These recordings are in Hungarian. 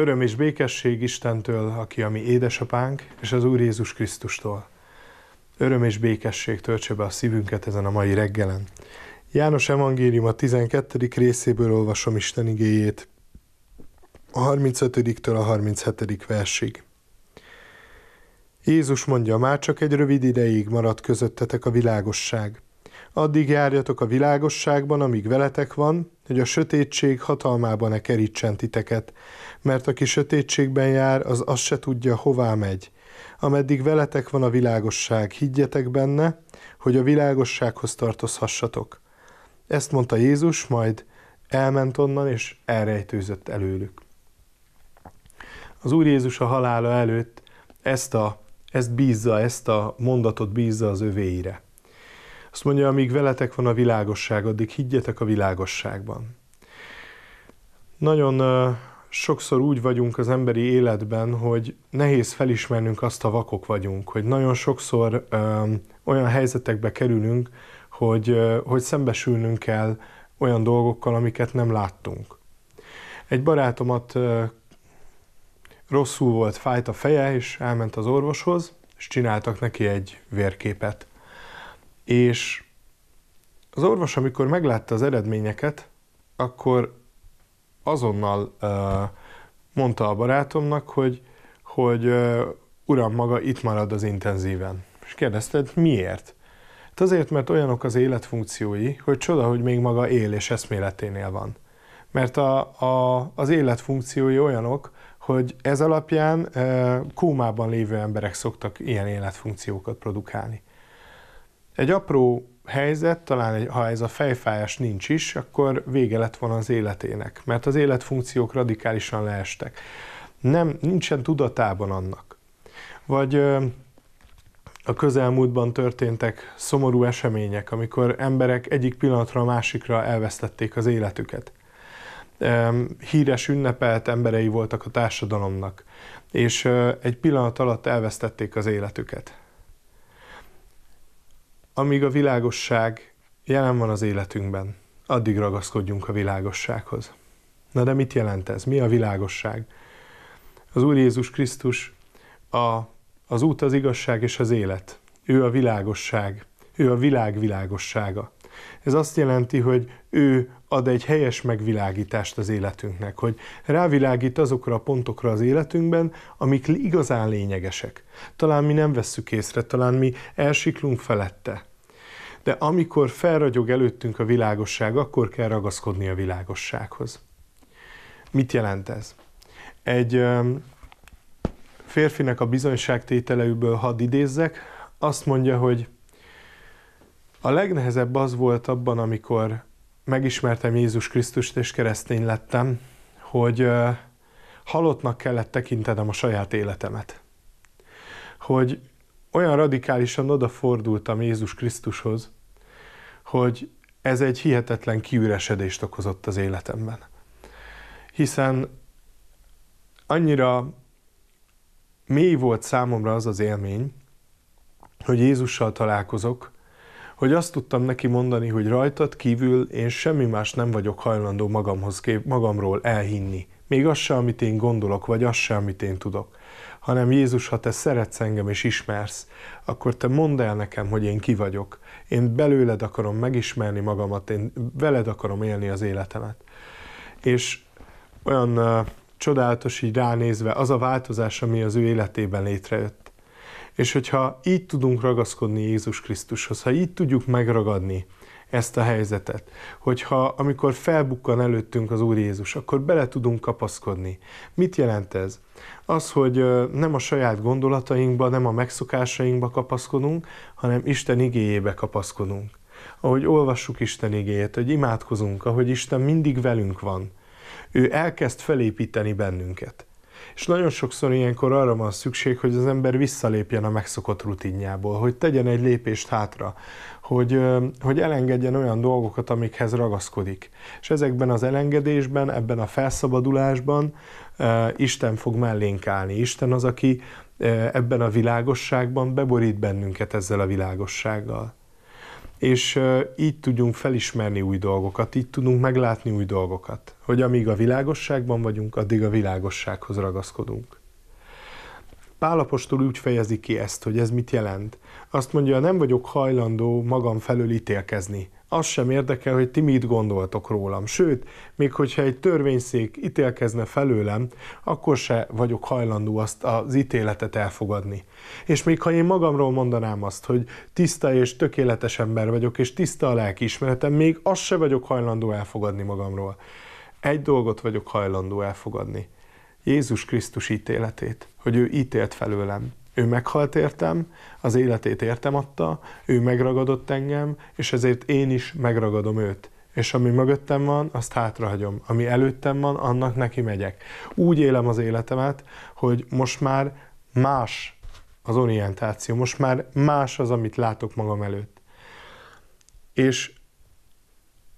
Öröm és békesség Istentől, aki a mi édesapánk, és az Úr Jézus Krisztustól. Öröm és békesség töltse be a szívünket ezen a mai reggelen. János Evangélium a 12. részéből olvasom Isten igéjét, a 35-től a 37. versig. Jézus mondja, már csak egy rövid ideig maradt közöttetek a világosság – Addig járjatok a világosságban, amíg veletek van, hogy a sötétség hatalmában ne kerítsen titeket, mert aki sötétségben jár, az azt se tudja, hová megy. Ameddig veletek van a világosság, higgyetek benne, hogy a világossághoz tartozhassatok. Ezt mondta Jézus, majd elment onnan, és elrejtőzött előlük. Az Úr Jézus a halála előtt ezt, a, ezt bízza, ezt a mondatot bízza az övéire. Azt mondja, amíg veletek van a világosság, addig higgyetek a világosságban. Nagyon sokszor úgy vagyunk az emberi életben, hogy nehéz felismernünk azt, a vakok vagyunk, hogy nagyon sokszor olyan helyzetekbe kerülünk, hogy, hogy szembesülnünk kell olyan dolgokkal, amiket nem láttunk. Egy barátomat rosszul volt, fájt a feje, és elment az orvoshoz, és csináltak neki egy vérképet. És az orvos, amikor meglátta az eredményeket, akkor azonnal uh, mondta a barátomnak, hogy, hogy uh, uram maga itt marad az intenzíven. És kérdezte, hát miért? Hát azért, mert olyanok az életfunkciói, hogy csoda, hogy még maga él és eszméleténél van. Mert a, a, az életfunkciói olyanok, hogy ez alapján e, kómában lévő emberek szoktak ilyen életfunkciókat produkálni. Egy apró helyzet, talán ha ez a fejfájás nincs is, akkor vége lett volna az életének, mert az életfunkciók radikálisan leestek. Nem, nincsen tudatában annak. Vagy a közelmúltban történtek szomorú események, amikor emberek egyik pillanatra a másikra elvesztették az életüket. Híres ünnepelt emberei voltak a társadalomnak, és egy pillanat alatt elvesztették az életüket. Amíg a világosság jelen van az életünkben, addig ragaszkodjunk a világossághoz. Na de mit jelent ez? Mi a világosság? Az Úr Jézus Krisztus a, az út, az igazság és az élet. Ő a világosság, ő a világ világossága. Ez azt jelenti, hogy ő ad egy helyes megvilágítást az életünknek, hogy rávilágít azokra a pontokra az életünkben, amik igazán lényegesek. Talán mi nem vesszük észre, talán mi elsiklunk felette de amikor felragyog előttünk a világosság, akkor kell ragaszkodni a világossághoz. Mit jelent ez? Egy férfinek a bizonyságtételeiből hadd idézzek, azt mondja, hogy a legnehezebb az volt abban, amikor megismertem Jézus Krisztust és keresztény lettem, hogy halottnak kellett tekintenem a saját életemet. Hogy olyan radikálisan odafordultam Jézus Krisztushoz, hogy ez egy hihetetlen kiüresedést okozott az életemben. Hiszen annyira mély volt számomra az az élmény, hogy Jézussal találkozok, hogy azt tudtam neki mondani, hogy rajtad kívül én semmi más nem vagyok hajlandó magamhoz kép, magamról elhinni, még az se, amit én gondolok, vagy az se, amit én tudok. Hanem Jézus, ha te szeretsz engem és ismersz, akkor te mondd el nekem, hogy én ki vagyok. Én belőled akarom megismerni magamat, én veled akarom élni az életemet. És olyan uh, csodálatos így ránézve az a változás, ami az ő életében létrejött. És hogyha így tudunk ragaszkodni Jézus Krisztushoz, ha így tudjuk megragadni, ezt a helyzetet. Hogyha amikor felbukkan előttünk az Úr Jézus, akkor bele tudunk kapaszkodni. Mit jelent ez? Az, hogy nem a saját gondolatainkba, nem a megszokásainkba kapaszkodunk, hanem Isten igéjébe kapaszkodunk. Ahogy olvassuk Isten igéjét, hogy imádkozunk, ahogy Isten mindig velünk van. Ő elkezd felépíteni bennünket. És nagyon sokszor ilyenkor arra van szükség, hogy az ember visszalépjen a megszokott rutinjából, hogy tegyen egy lépést hátra, hogy, hogy elengedjen olyan dolgokat, amikhez ragaszkodik. És ezekben az elengedésben, ebben a felszabadulásban Isten fog mellénk állni. Isten az, aki ebben a világosságban beborít bennünket ezzel a világossággal és így tudjunk felismerni új dolgokat, így tudunk meglátni új dolgokat, hogy amíg a világosságban vagyunk, addig a világossághoz ragaszkodunk. Pálapostól úgy fejezi ki ezt, hogy ez mit jelent. Azt mondja, nem vagyok hajlandó magam felől ítélkezni, az sem érdekel, hogy ti mit gondoltok rólam. Sőt, még hogyha egy törvényszék ítélkezne felőlem, akkor se vagyok hajlandó azt az ítéletet elfogadni. És még ha én magamról mondanám azt, hogy tiszta és tökéletes ember vagyok, és tiszta a lelki ismeretem, még azt se vagyok hajlandó elfogadni magamról. Egy dolgot vagyok hajlandó elfogadni. Jézus Krisztus ítéletét, hogy ő ítélt felőlem. Ő meghalt értem, az életét értem adta, ő megragadott engem, és ezért én is megragadom őt és ami mögöttem van, azt hátrahagyom. Ami előttem van, annak neki megyek. Úgy élem az életemet, hogy most már más az orientáció, most már más az, amit látok magam előtt. És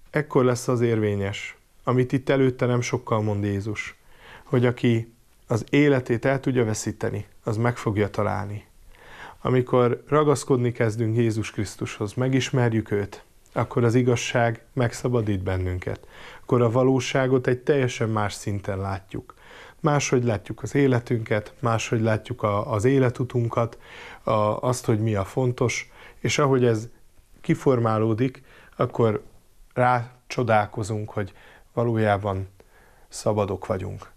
ekkor lesz az érvényes, amit itt előtte nem sokkal mond Jézus, hogy aki az életét el tudja veszíteni, az meg fogja találni. Amikor ragaszkodni kezdünk Jézus Krisztushoz, megismerjük őt, akkor az igazság megszabadít bennünket. Akkor a valóságot egy teljesen más szinten látjuk. Máshogy látjuk az életünket, máshogy látjuk a, az életutunkat, a, azt, hogy mi a fontos, és ahogy ez kiformálódik, akkor rácsodálkozunk, hogy valójában szabadok vagyunk.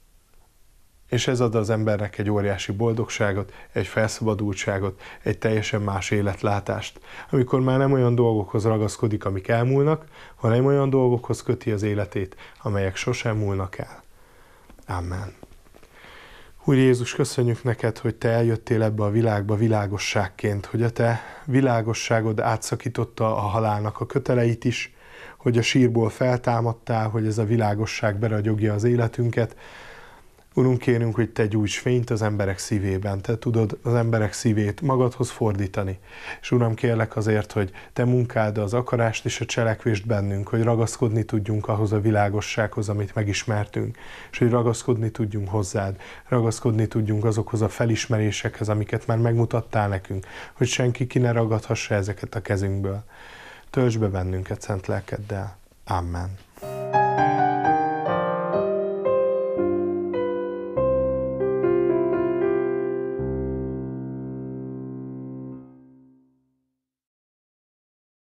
És ez ad az embernek egy óriási boldogságot, egy felszabadultságot, egy teljesen más életlátást. Amikor már nem olyan dolgokhoz ragaszkodik, amik elmúlnak, hanem olyan dolgokhoz köti az életét, amelyek sosem múlnak el. Amen. Úr Jézus, köszönjük neked, hogy te eljöttél ebbe a világba világosságként, hogy a te világosságod átszakította a halálnak a köteleit is, hogy a sírból feltámadtál, hogy ez a világosság beragyogja az életünket, Urunk, kérünk, hogy te gyújts fényt az emberek szívében, te tudod az emberek szívét magadhoz fordítani. És Uram, kérlek azért, hogy te munkáld az akarást és a cselekvést bennünk, hogy ragaszkodni tudjunk ahhoz a világossághoz, amit megismertünk, és hogy ragaszkodni tudjunk hozzád, ragaszkodni tudjunk azokhoz a felismerésekhez, amiket már megmutattál nekünk, hogy senki ki ne ragadhassa ezeket a kezünkből. Töltsd be bennünket szent lelkeddel. Amen.